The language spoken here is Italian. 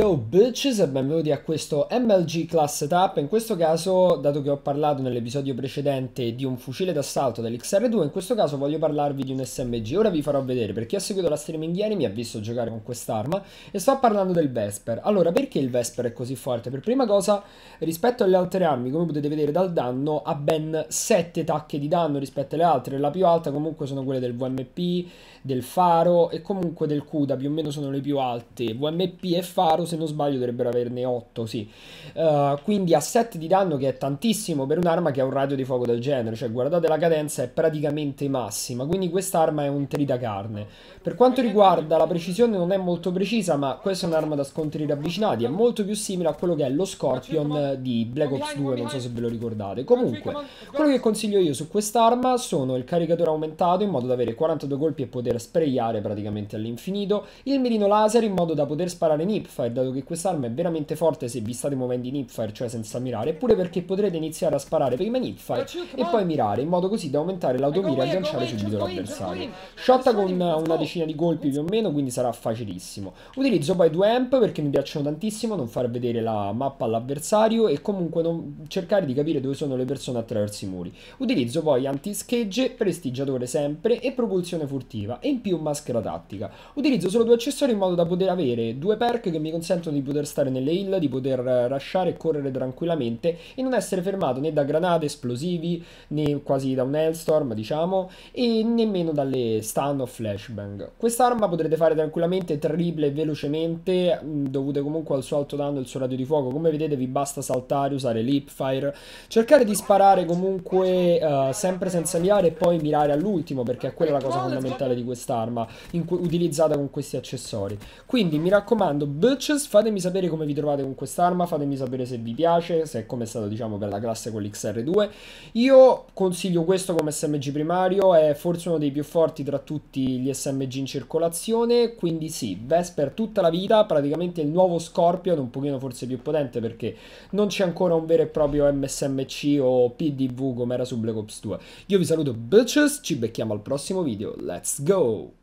go bitches e benvenuti a questo MLG Class Setup. In questo caso, dato che ho parlato nell'episodio precedente di un fucile d'assalto dell'XR2, in questo caso voglio parlarvi di un SMG. Ora vi farò vedere, perché ha seguito la streaming ieri mi ha visto giocare con quest'arma e sto parlando del Vesper. Allora, perché il Vesper è così forte? Per prima cosa, rispetto alle altre armi, come potete vedere dal danno, ha ben 7 tacche di danno rispetto alle altre. La più alta comunque sono quelle del VMP, del Faro e comunque del CUDA, più o meno sono le più alte. VMP e Faro se non sbaglio dovrebbero averne 8, sì. Uh, quindi a 7 di danno che è tantissimo per un'arma che ha un radio di fuoco del genere, cioè guardate la cadenza è praticamente massima, quindi quest'arma è un telidacarne. Per quanto riguarda la precisione non è molto precisa, ma questa è un'arma da scontri ravvicinati, è molto più simile a quello che è lo Scorpion di Black Ops 2, non so se ve lo ricordate. Comunque, quello che consiglio io su quest'arma sono il caricatore aumentato in modo da avere 42 colpi e poter sprayare praticamente all'infinito, il mirino laser in modo da poter sparare nipfire dato che quest'arma è veramente forte se vi state muovendo in hipfire, cioè senza mirare, eppure perché potrete iniziare a sparare prima in hipfire e poi mirare, in modo così da aumentare l'automira e agganciare subito l'avversario. Shotta con una decina di colpi più o meno, quindi sarà facilissimo. Utilizzo poi due amp perché mi piacciono tantissimo, non far vedere la mappa all'avversario e comunque non... cercare di capire dove sono le persone attraverso i muri. Utilizzo poi anti-schegge, prestigiatore sempre e propulsione furtiva e in più maschera tattica. Utilizzo solo due accessori in modo da poter avere due perk che mi consentono consentono di poter stare nelle hill, di poter eh, rushare e correre tranquillamente e non essere fermato né da granate, esplosivi, né quasi da un hailstorm, diciamo, e nemmeno dalle stun o flashbang. Quest'arma potrete fare tranquillamente triple velocemente, mm, dovute comunque al suo alto danno e al suo radio di fuoco. Come vedete vi basta saltare, usare l'hipfire, cercare di sparare comunque uh, sempre senza mirare e poi mirare all'ultimo, perché è quella la cosa fondamentale di quest'arma, utilizzata con questi accessori. Quindi mi raccomando, bitch fatemi sapere come vi trovate con quest'arma, fatemi sapere se vi piace, se è come è stato diciamo per la classe con l'XR2. Io consiglio questo come SMG primario, è forse uno dei più forti tra tutti gli SMG in circolazione, quindi sì, Vesper tutta la vita, praticamente il nuovo Scorpion, un pochino forse più potente perché non c'è ancora un vero e proprio MSMC o PDV come era su Black Ops 2. Io vi saluto bitches, ci becchiamo al prossimo video, let's go!